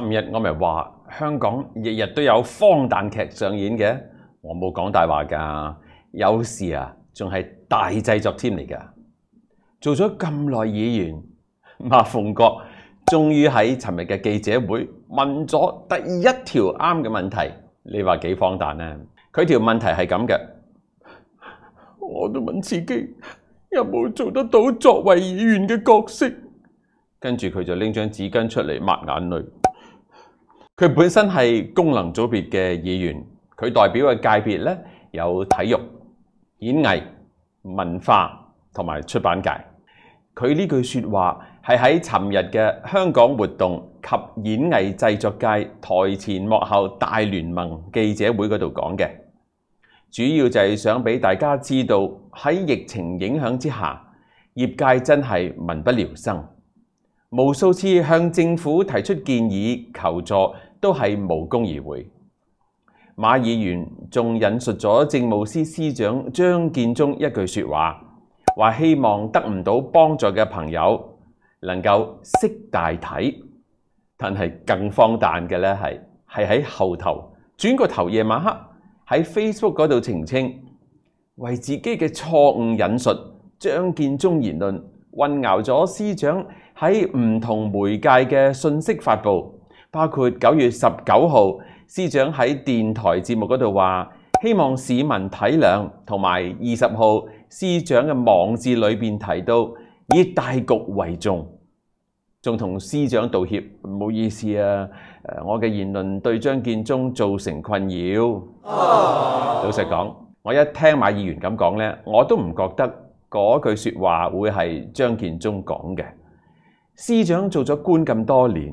今日我咪话香港日日都有荒诞剧上演嘅，我冇讲大话噶。有时啊，仲系大制作添嚟噶。做咗咁耐议员，馬鳳国终于喺寻日嘅记者会问咗第一条啱嘅问题。你话几荒诞咧？佢条问题系咁嘅，我都问自己有冇做得到作为议员嘅角色。跟住佢就拎张纸巾出嚟抹眼泪。佢本身係功能组别嘅议员，佢代表嘅界别咧有体育、演艺、文化同埋出版界。佢呢句说话係喺尋日嘅香港活动及演艺制作界台前幕后大联盟记者会嗰度講嘅，主要就係想俾大家知道喺疫情影响之下，业界真係民不聊生，无数次向政府提出建议求助。都係無功而回。馬議員仲引述咗政務司司長張建中一句説話，話希望得唔到幫助嘅朋友能夠識大體。但係更荒誕嘅咧，係係喺後頭轉個頭，夜晚黑喺 Facebook 嗰度澄清，為自己嘅錯誤引述張建中言論，混淆咗司長喺唔同媒介嘅信息發布。包括九月十九號，司長喺電台節目嗰度話，希望市民體諒同埋二十號司長嘅網志裏面提到以大局為重，仲同司長道歉，唔好意思啊。我嘅言論對張建忠造成困擾。老實講，我一聽馬議員咁講咧，我都唔覺得嗰句説話會係張建忠講嘅。司長做咗官咁多年。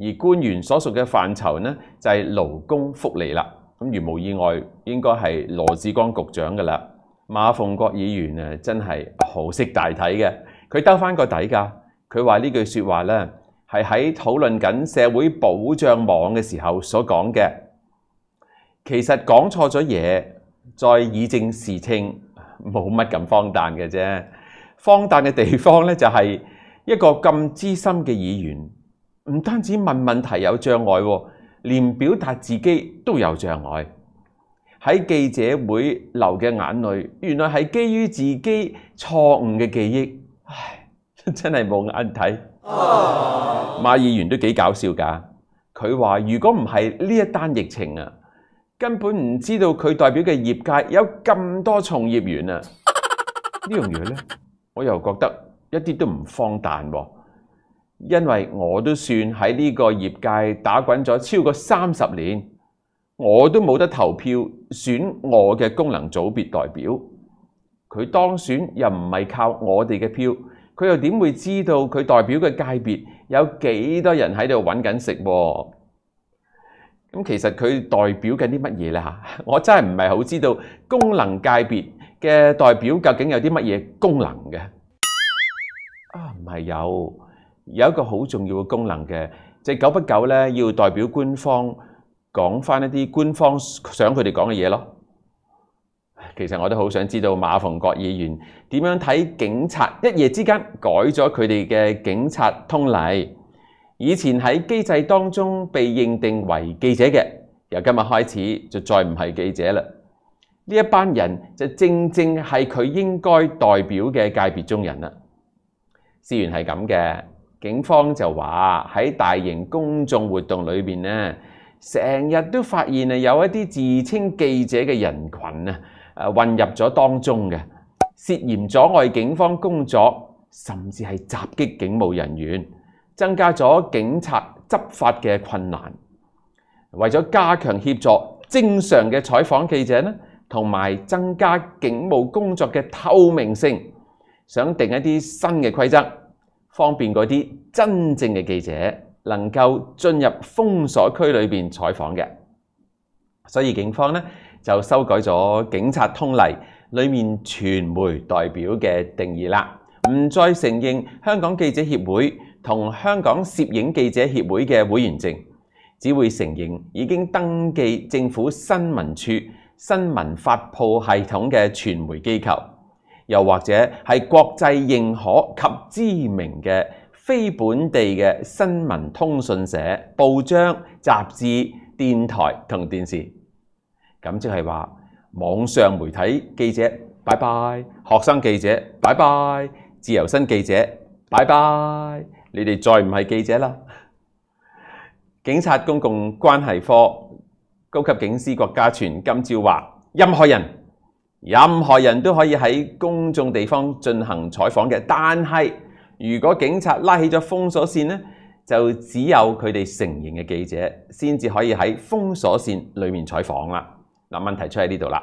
而官員所屬嘅範疇呢，就係勞工福利啦。咁如無意外，應該係羅志光局長噶啦。馬鳳國議員啊，真係好識大體嘅。佢兜翻個底噶，佢話呢句説話呢，係喺討論緊社會保障網嘅時候所講嘅。其實講錯咗嘢，再以正視聽，冇乜咁荒誕嘅啫。荒誕嘅地方呢，就係一個咁資深嘅議員。唔單止問問題有障礙，連表達自己都有障礙。喺記者會流嘅眼淚，原來係基於自己錯誤嘅記憶。唉，真係冇眼睇。馬議員都幾搞笑㗎。佢話：如果唔係呢一單疫情啊，根本唔知道佢代表嘅業界有咁多從業員啊。呢樣嘢咧，我又覺得一啲都唔荒誕。因為我都算喺呢個業界打滾咗超過三十年，我都冇得投票選我嘅功能組別代表。佢當選又唔係靠我哋嘅票，佢又點會知道佢代表嘅界別有幾多人喺度揾緊食？咁其實佢代表緊啲乜嘢啦？我真係唔係好知道功能界別嘅代表究竟有啲乜嘢功能嘅。啊，唔係有。有一個好重要嘅功能嘅，即係久不久咧，要代表官方講翻一啲官方想佢哋講嘅嘢咯。其實我都好想知道馬逢國議員點樣睇警察一夜之間改咗佢哋嘅警察通例，以前喺機制當中被認定為記者嘅，由今日開始就再唔係記者啦。呢一班人就正正係佢應該代表嘅界別中人啦。事源係咁嘅。警方就話喺大型公眾活動裏面咧，成日都發現啊有一啲自稱記者嘅人群啊，混入咗當中嘅，涉嫌阻礙警方工作，甚至係襲擊警務人員，增加咗警察執法嘅困難。為咗加強協助正常嘅採訪記者呢，同埋增加警務工作嘅透明性，想定一啲新嘅規則。方便嗰啲真正嘅記者能夠進入封鎖區裏面採訪嘅，所以警方咧就修改咗警察通例裏面傳媒代表嘅定義啦，唔再承認香港記者協會同香港攝影記者協會嘅會員證，只會承認已經登記政府新聞處新聞發布系統嘅傳媒機構。又或者係國際認可及知名嘅非本地嘅新聞通訊社、報章、雜誌、電台同電視，咁即係話網上媒體記者拜拜，學生記者拜拜，自由身記者拜拜，你哋再唔係記者啦！警察公共關係科高級警司郭家全今朝話：任何人。任何人都可以喺公众地方进行采访嘅，但系如果警察拉起咗封锁线咧，就只有佢哋承认嘅记者先至可以喺封锁线里面采访啦。嗱，问题出喺呢度啦。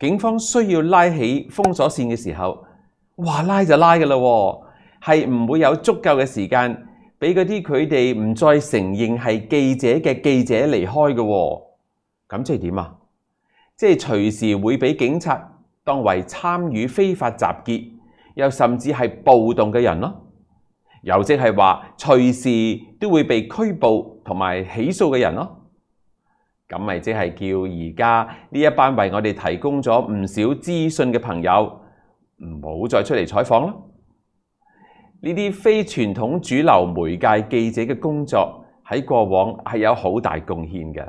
警方需要拉起封锁线嘅时候，话拉就拉嘅咯，系唔会有足够嘅时间俾嗰啲佢哋唔再承认系记者嘅记者离开嘅。咁即系点啊？即係隨時會俾警察當為參與非法集結，又甚至係暴動嘅人咯。又即係話隨時都會被拘捕同埋起訴嘅人咯。咁咪即係叫而家呢一班為我哋提供咗唔少資訊嘅朋友，唔好再出嚟採訪咯。呢啲非傳統主流媒介記者嘅工作喺過往係有好大貢獻嘅。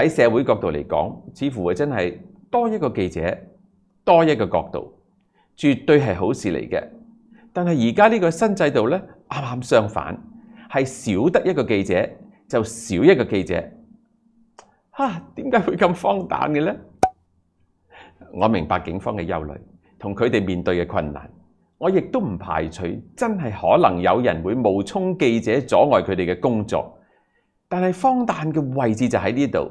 喺社会角度嚟讲，似乎系真系多一个记者，多一个角度，绝对系好事嚟嘅。但系而家呢个新制度呢，啱啱相反，系少得一个记者就少一个记者。啊，点解会咁荒诞嘅呢？我明白警方嘅忧虑同佢哋面对嘅困难，我亦都唔排除真系可能有人会冒充记者阻碍佢哋嘅工作。但系荒诞嘅位置就喺呢度。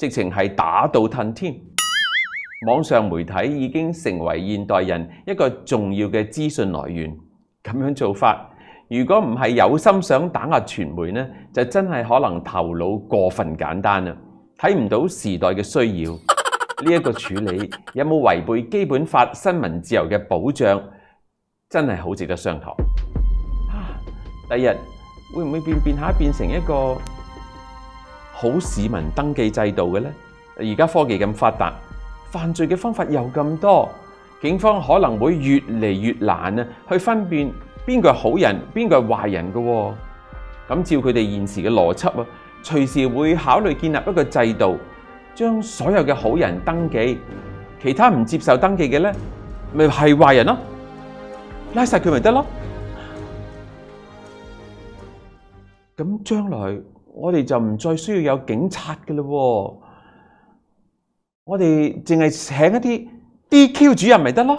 直情係打到褪添，網上媒體已經成為現代人一個重要嘅資訊來源。咁樣做法，如果唔係有心想打壓傳媒呢，就真係可能頭腦過分簡單啦，睇唔到時代嘅需要。呢一個處理有冇違背基本法新聞自由嘅保障，真係好值得商榷。啊，第日會唔會變變下變成一個？好市民登记制度嘅咧，而家科技咁发达，犯罪嘅方法又咁多，警方可能会越嚟越难啊，去分辨边个系好人，边个系坏人嘅。咁照佢哋现时嘅逻辑啊，随时会考虑建立一个制度，将所有嘅好人登记，其他唔接受登记嘅咧，咪系坏人咯，拉晒佢咪得咯。咁将来？我哋就唔再需要有警察嘅咯，我哋净系请一啲 DQ 主任咪得咯。